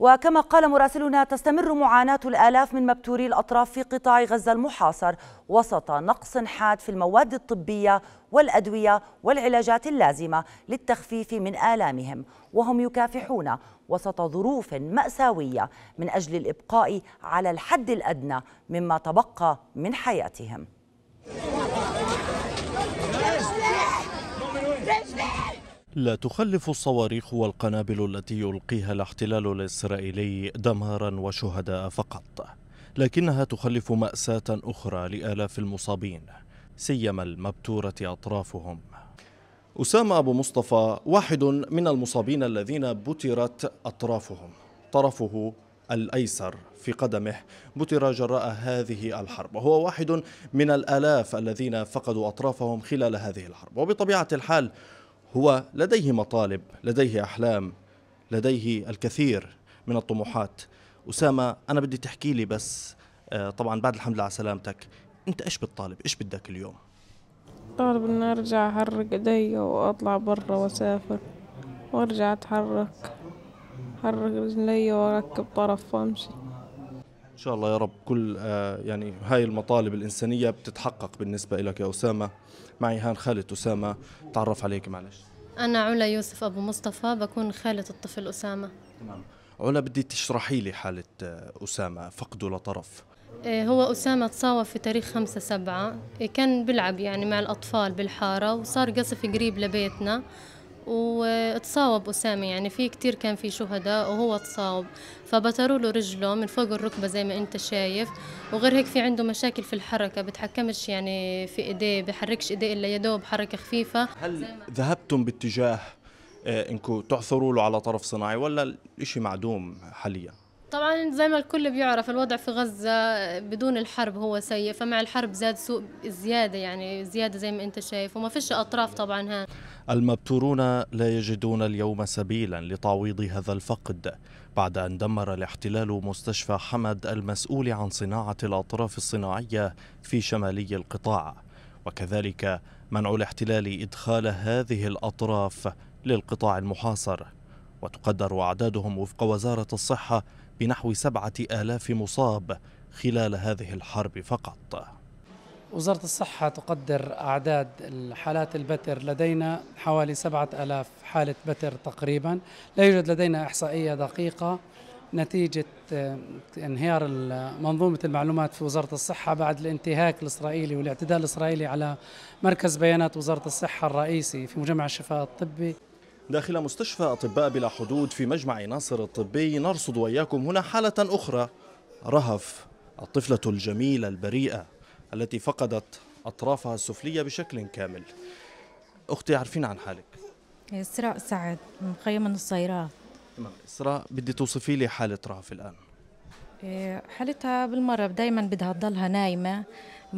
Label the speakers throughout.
Speaker 1: وكما قال مراسلنا تستمر معاناة الآلاف من مبتوري الأطراف في قطاع غزة المحاصر وسط نقص حاد في المواد الطبية والأدوية والعلاجات اللازمة للتخفيف من آلامهم وهم يكافحون وسط ظروف مأساوية من أجل الإبقاء على الحد الأدنى مما تبقى من حياتهم لا تخلف الصواريخ والقنابل التي يلقيها الاحتلال الاسرائيلي دمارا وشهداء فقط لكنها تخلف ماساه اخرى لالاف المصابين سيما المبتوره اطرافهم اسامه ابو مصطفى واحد من المصابين الذين بترت اطرافهم طرفه الأيسر في قدمه بتر جراء هذه الحرب وهو واحد من الآلاف الذين فقدوا أطرافهم خلال هذه الحرب وبطبيعة الحال هو لديه مطالب لديه أحلام لديه الكثير من الطموحات أسامة أنا بدي تحكي لي بس آه، طبعا بعد الحمد لله على سلامتك أنت إيش بتطالب إيش بدك اليوم
Speaker 2: طالب إني أرجع أحرك إيدي وأطلع برا وأسافر وأرجع أتحرك أحرك رجلي وأركب طرف وأمشي
Speaker 1: ان شاء الله يا رب كل آه، يعني هاي المطالب الانسانيه بتتحقق بالنسبه لك يا اسامه معي هان خالد اسامه تعرف عليك معلش
Speaker 2: انا علا يوسف ابو مصطفى بكون خاله الطفل اسامه تمام
Speaker 1: علا بدي تشرحي لي حاله آه، اسامه فقده لطرف
Speaker 2: إيه، هو أسامة تصاوى في تاريخ خمسة سبعة إيه، كان بيلعب يعني مع الأطفال بالحارة وصار قصف قريب لبيتنا واتصاوب أسامة يعني في كتير كان في شهداء وهو تصاوب فبتروا له رجله من فوق الركبة زي ما أنت شايف وغير هيك في عنده مشاكل في الحركة بتحكمش يعني في إيديه بحركش إيديه إلا يدوب حركة خفيفة هل
Speaker 1: ذهبتم باتجاه آه، إنكم تعثروا له على طرف صناعي ولا الإشي معدوم حالياً؟
Speaker 2: طبعا زي ما الكل بيعرف الوضع في غزة بدون الحرب هو سيء فمع الحرب زاد سوء زيادة يعني زيادة زي ما أنت شايف وما فيش أطراف طبعا ها
Speaker 1: المبتورون لا يجدون اليوم سبيلا لتعويض هذا الفقد بعد أن دمر الاحتلال مستشفى حمد المسؤول عن صناعة الأطراف الصناعية في شمالي القطاع وكذلك منع الاحتلال إدخال هذه الأطراف للقطاع المحاصر وتقدر أعدادهم وفق وزارة الصحة بنحو سبعة آلاف مصاب خلال هذه الحرب فقط
Speaker 2: وزارة الصحة تقدر أعداد الحالات البتر لدينا
Speaker 1: حوالي سبعة ألاف حالة بتر تقريبا لا يوجد لدينا إحصائية دقيقة نتيجة آه، انهيار منظومة المعلومات في وزارة الصحة بعد الانتهاك الإسرائيلي والاعتداء الإسرائيلي على مركز بيانات وزارة الصحة الرئيسي في مجمع الشفاء الطبي داخل مستشفى أطباء بلا حدود في مجمع ناصر الطبي نرصد وإياكم هنا حالة أخرى رهف الطفلة الجميلة البريئة التي فقدت أطرافها السفلية بشكل كامل أختي عارفين عن حالك
Speaker 2: إسراء سعد من خيم النصيرات
Speaker 1: تمام إسراء بدي توصفي لي حالة رهف الآن
Speaker 2: إيه، حالتها بالمرة دايما بدها تضلها نايمة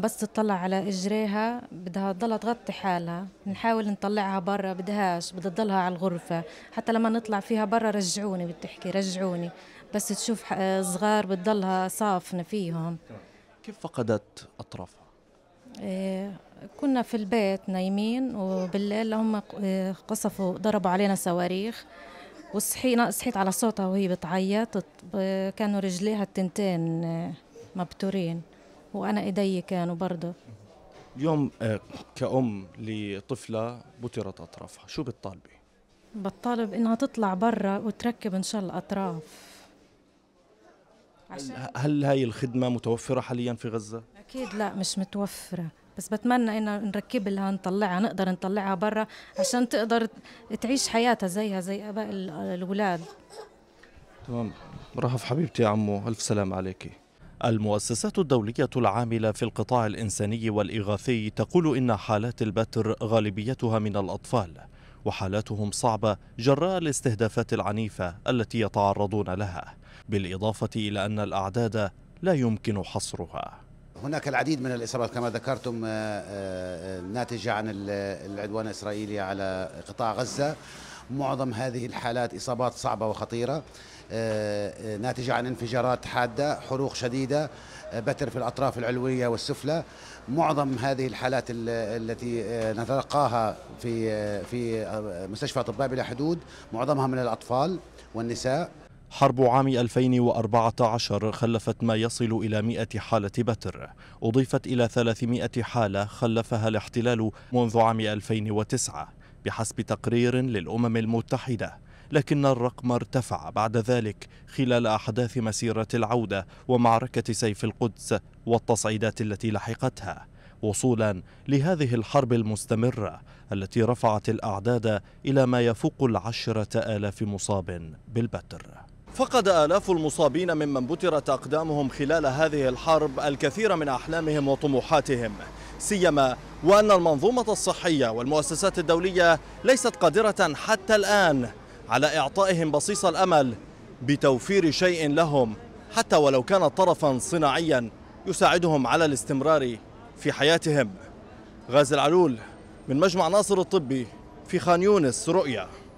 Speaker 2: بس تطلع على اجريها بدها تضلها تغطي حالها نحاول نطلعها برا بدهاش بدها تضلها على الغرفه حتى لما نطلع فيها برا رجعوني بتحكي رجعوني بس تشوف آه، صغار بتضلها صافنه فيهم
Speaker 1: كيف فقدت اطرافها
Speaker 2: إيه كنا في البيت نايمين وبالليل هم آه، قصفوا ضربوا علينا صواريخ وصحينا صحيت على صوتها وهي بتعيط كانوا رجليها التنتين آه، مبتورين وانا ايدي كانوا برضه
Speaker 1: اليوم آه، كأم لطفلة بترت أطرافها شو بتطالبي؟
Speaker 2: بطالب إنها تطلع برا وتركب إن شاء الله أطراف
Speaker 1: هل هاي الخدمة متوفرة حاليا في غزة؟
Speaker 2: أكيد لا مش متوفرة بس بتمنى إنها نركب لها نطلعها نقدر نطلعها برا عشان تقدر تعيش حياتها زيها زي أباء الأولاد
Speaker 1: تمام رهف حبيبتي يا عمو ألف سلام عليكي المؤسسات الدولية العاملة في القطاع الإنساني والإغاثي تقول إن حالات البتر غالبيتها من الأطفال وحالاتهم صعبة جراء الاستهدافات العنيفة التي يتعرضون لها بالإضافة إلى أن الأعداد لا يمكن حصرها
Speaker 2: هناك العديد من الإصابات كما ذكرتم آه، آه، ناتجة عن العدوان الإسرائيلي على قطاع غزة معظم هذه الحالات إصابات صعبة وخطيرة آه، آه، ناتجة عن انفجارات حادة حروق شديدة آه، بتر في الأطراف العلوية والسفلى معظم هذه الحالات التي نتلقاها في في مستشفى اطباء بلا حدود معظمها من الاطفال والنساء حرب عام
Speaker 1: 2014 خلفت ما يصل إلى 100 حالة بتر أضيفت إلى 300 حالة خلفها الاحتلال منذ عام 2009 بحسب تقرير للأمم المتحدة لكن الرقم ارتفع بعد ذلك خلال أحداث مسيرة العودة ومعركة سيف القدس والتصعيدات التي لحقتها وصولا لهذه الحرب المستمرة التي رفعت الأعداد إلى ما يفوق العشرة آلاف مصاب بالبتر فقد آلاف المصابين ممن بترت أقدامهم خلال هذه الحرب الكثير من أحلامهم وطموحاتهم سيما وأن المنظومة الصحية والمؤسسات الدولية ليست قادرة حتى الآن على إعطائهم بصيص الأمل بتوفير شيء لهم حتى ولو كان طرفا صناعيا يساعدهم على الاستمرار في حياتهم غازي العلول من مجمع ناصر الطبي في خان يونس رؤيا